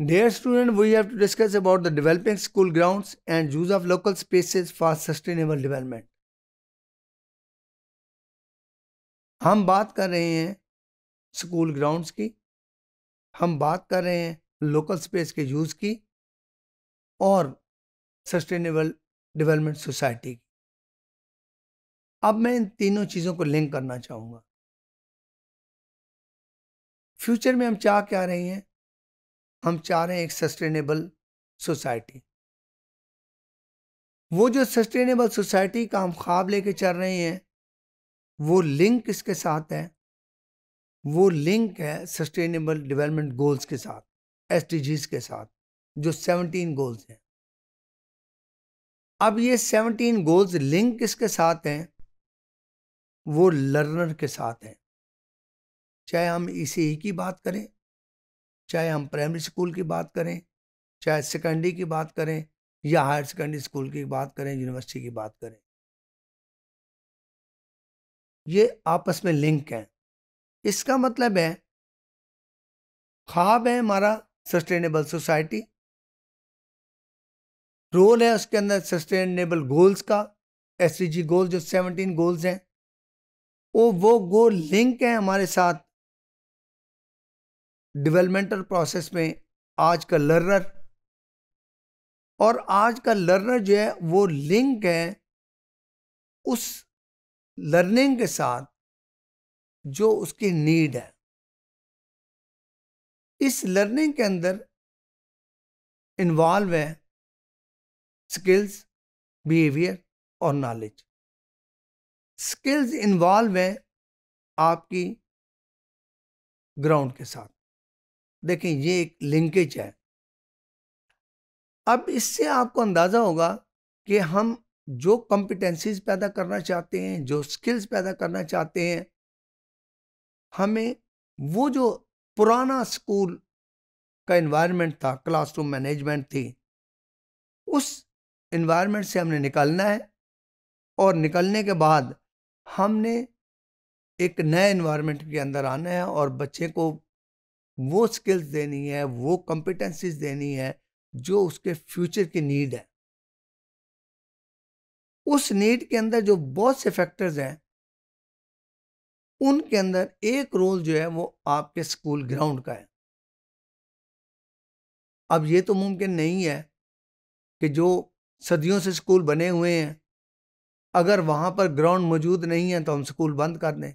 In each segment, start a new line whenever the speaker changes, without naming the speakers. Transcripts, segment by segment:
Dear student, we have to discuss about the developing school grounds and use of local spaces for sustainable development. हम बात कर रहे हैं school grounds की हम बात कर रहे हैं लोकल स्पेस के यूज़ की और सस्टेनेबल डेवलपमेंट सोसाइटी की अब मैं इन तीनों चीज़ों को लिंक करना चाहूँगा फ्यूचर में हम चाह क्या रहे हैं हम चाह रहे हैं एक सस्टेनेबल सोसाइटी वो जो सस्टेनेबल सोसाइटी का हम ख्वाब लेके चल रहे हैं वो लिंक किसके साथ है वो लिंक है सस्टेनेबल डेवलपमेंट गोल्स के साथ एस के साथ जो सेवनटीन गोल्स हैं अब ये सेवनटीन गोल्स लिंक किसके साथ हैं वो लर्नर के साथ हैं चाहे हम इसी की बात करें चाहे हम प्राइमरी स्कूल की बात करें चाहे सेकेंडरी की बात करें या हायर सेकेंडरी स्कूल की बात करें यूनिवर्सिटी की बात करें ये आपस में लिंक हैं इसका मतलब है ख्वाब है हमारा सस्टेनेबल सोसाइटी रोल है उसके अंदर सस्टेनेबल गोल्स का एस गोल्स जो सेवनटीन गोल्स हैं वो वो गोल लिंक हैं हमारे साथ डेवलपमेंटल प्रोसेस में आज का लर्नर और आज का लर्नर जो है वो लिंक है उस लर्निंग के साथ जो उसकी नीड है इस लर्निंग के अंदर इन्वॉल्व है स्किल्स बिहेवियर और नॉलेज स्किल्स इन्वॉल्व हैं आपकी ग्राउंड के साथ देखें ये एक लिंकेज है अब इससे आपको अंदाज़ा होगा कि हम जो कॉम्पिटेंसीज पैदा करना चाहते हैं जो स्किल्स पैदा करना चाहते हैं हमें वो जो पुराना स्कूल का इन्वायरमेंट था क्लासरूम मैनेजमेंट थी उस इन्वायरमेंट से हमने निकलना है और निकलने के बाद हमने एक नए इन्वायरमेंट के अंदर आना है और बच्चे को वो स्किल्स देनी है वो कॉम्पिटेंसीज देनी है जो उसके फ्यूचर की नीड है उस नीड के अंदर जो बहुत से फैक्टर्स हैं उनके अंदर एक रोल जो है वो आपके स्कूल ग्राउंड का है अब ये तो मुमकिन नहीं है कि जो सदियों से स्कूल बने हुए हैं अगर वहाँ पर ग्राउंड मौजूद नहीं है तो हम स्कूल बंद कर दें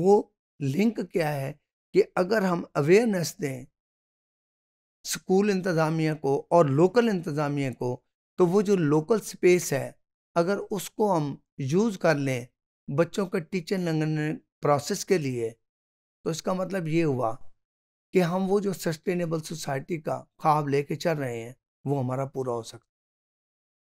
वो लिंक क्या है कि अगर हम अवेयरनेस दें स्कूल इंतज़ामिया को और लोकल इंतज़ामिया को तो वो जो लोकल स्पेस है अगर उसको हम यूज़ कर लें बच्चों के टीचर लगने प्रोसेस के लिए तो इसका मतलब ये हुआ कि हम वो जो सस्टेनेबल सोसाइटी का ख्वाब लेके चल रहे हैं वो हमारा पूरा हो सकता है